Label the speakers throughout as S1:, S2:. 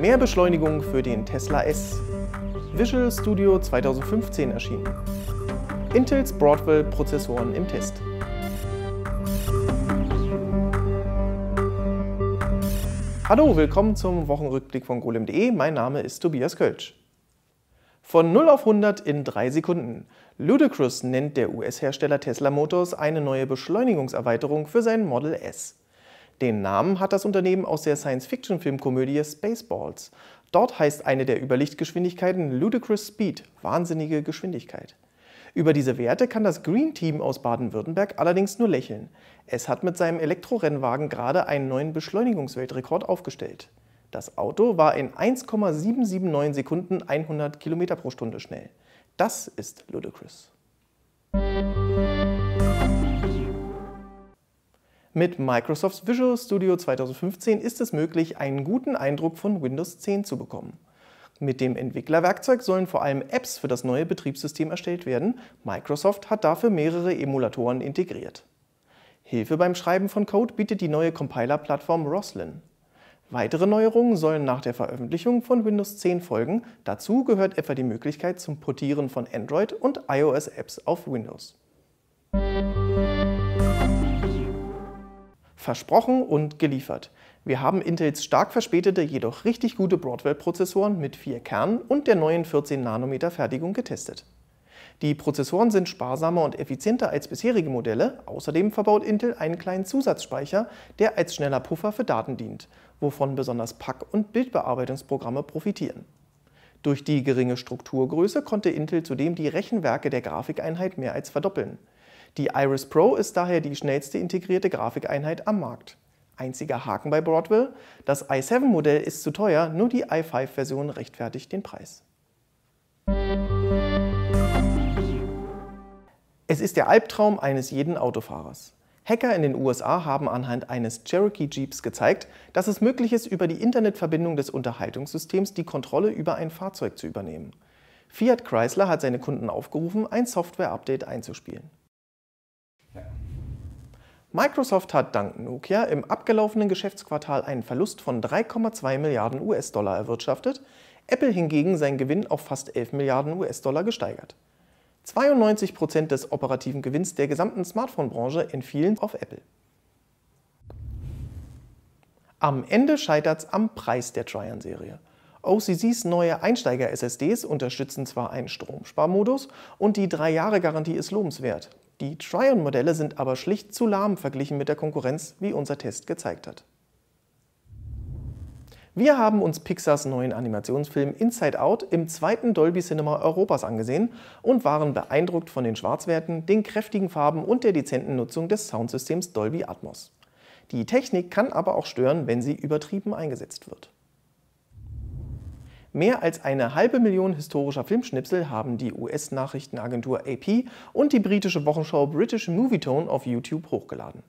S1: Mehr Beschleunigung für den Tesla S. Visual Studio 2015 erschienen. Intels Broadwell-Prozessoren im Test. Hallo, willkommen zum Wochenrückblick von golem.de. Mein Name ist Tobias Kölsch. Von 0 auf 100 in 3 Sekunden. Ludicrous nennt der US-Hersteller Tesla Motors eine neue Beschleunigungserweiterung für sein Model S. Den Namen hat das Unternehmen aus der Science-Fiction-Filmkomödie Spaceballs. Dort heißt eine der Überlichtgeschwindigkeiten Ludicrous Speed, wahnsinnige Geschwindigkeit. Über diese Werte kann das Green Team aus Baden-Württemberg allerdings nur lächeln. Es hat mit seinem Elektrorennwagen gerade einen neuen Beschleunigungsweltrekord aufgestellt. Das Auto war in 1,779 Sekunden 100 km pro Stunde schnell. Das ist ludicrous. Mit Microsofts Visual Studio 2015 ist es möglich, einen guten Eindruck von Windows 10 zu bekommen. Mit dem Entwicklerwerkzeug sollen vor allem Apps für das neue Betriebssystem erstellt werden. Microsoft hat dafür mehrere Emulatoren integriert. Hilfe beim Schreiben von Code bietet die neue Compiler-Plattform Roslyn. Weitere Neuerungen sollen nach der Veröffentlichung von Windows 10 folgen. Dazu gehört etwa die Möglichkeit zum Portieren von Android- und iOS-Apps auf Windows. Versprochen und geliefert. Wir haben Intels stark verspätete, jedoch richtig gute Broadwell-Prozessoren mit vier Kernen und der neuen 14-Nanometer-Fertigung getestet. Die Prozessoren sind sparsamer und effizienter als bisherige Modelle. Außerdem verbaut Intel einen kleinen Zusatzspeicher, der als schneller Puffer für Daten dient, wovon besonders Pack- und Bildbearbeitungsprogramme profitieren. Durch die geringe Strukturgröße konnte Intel zudem die Rechenwerke der Grafikeinheit mehr als verdoppeln. Die Iris Pro ist daher die schnellste integrierte Grafikeinheit am Markt. Einziger Haken bei Broadwell, das i7-Modell ist zu teuer, nur die i5-Version rechtfertigt den Preis. Es ist der Albtraum eines jeden Autofahrers. Hacker in den USA haben anhand eines Cherokee Jeeps gezeigt, dass es möglich ist, über die Internetverbindung des Unterhaltungssystems die Kontrolle über ein Fahrzeug zu übernehmen. Fiat Chrysler hat seine Kunden aufgerufen, ein Software-Update einzuspielen. Microsoft hat dank Nokia im abgelaufenen Geschäftsquartal einen Verlust von 3,2 Milliarden US-Dollar erwirtschaftet, Apple hingegen seinen Gewinn auf fast 11 Milliarden US-Dollar gesteigert. 92% Prozent des operativen Gewinns der gesamten Smartphone-Branche entfielen auf Apple. Am Ende scheitert es am Preis der Tryon-Serie. OCCs neue Einsteiger-SSDs unterstützen zwar einen Stromsparmodus und die 3-Jahre-Garantie ist lobenswert, die Tryon-Modelle sind aber schlicht zu lahm verglichen mit der Konkurrenz, wie unser Test gezeigt hat. Wir haben uns Pixars neuen Animationsfilm Inside Out im zweiten Dolby Cinema Europas angesehen und waren beeindruckt von den Schwarzwerten, den kräftigen Farben und der dezenten Nutzung des Soundsystems Dolby Atmos. Die Technik kann aber auch stören, wenn sie übertrieben eingesetzt wird. Mehr als eine halbe Million historischer Filmschnipsel haben die US-Nachrichtenagentur AP und die britische Wochenschau British Movietone auf YouTube hochgeladen.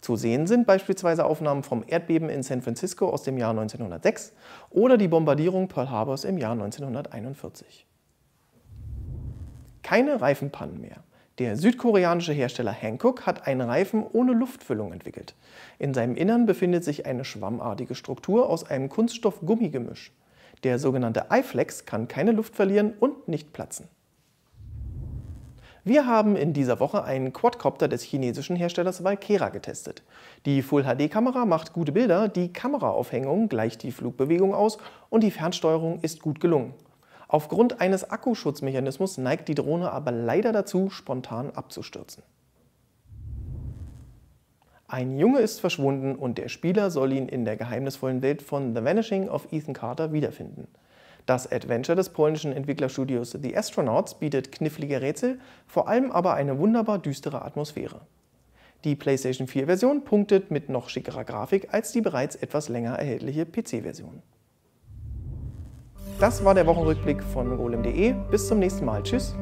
S1: Zu sehen sind beispielsweise Aufnahmen vom Erdbeben in San Francisco aus dem Jahr 1906 oder die Bombardierung Pearl Harbors im Jahr 1941. Keine Reifenpannen mehr. Der südkoreanische Hersteller Hankook hat einen Reifen ohne Luftfüllung entwickelt. In seinem Innern befindet sich eine schwammartige Struktur aus einem Kunststoff-Gummigemisch. Der sogenannte iFlex kann keine Luft verlieren und nicht platzen. Wir haben in dieser Woche einen Quadcopter des chinesischen Herstellers Valkera getestet. Die Full-HD-Kamera macht gute Bilder, die Kameraaufhängung gleicht die Flugbewegung aus und die Fernsteuerung ist gut gelungen. Aufgrund eines Akkuschutzmechanismus neigt die Drohne aber leider dazu, spontan abzustürzen. Ein Junge ist verschwunden und der Spieler soll ihn in der geheimnisvollen Welt von The Vanishing of Ethan Carter wiederfinden. Das Adventure des polnischen Entwicklerstudios The Astronauts bietet knifflige Rätsel, vor allem aber eine wunderbar düstere Atmosphäre. Die PlayStation 4-Version punktet mit noch schickerer Grafik als die bereits etwas länger erhältliche PC-Version. Das war der Wochenrückblick von golem.de. Bis zum nächsten Mal. Tschüss!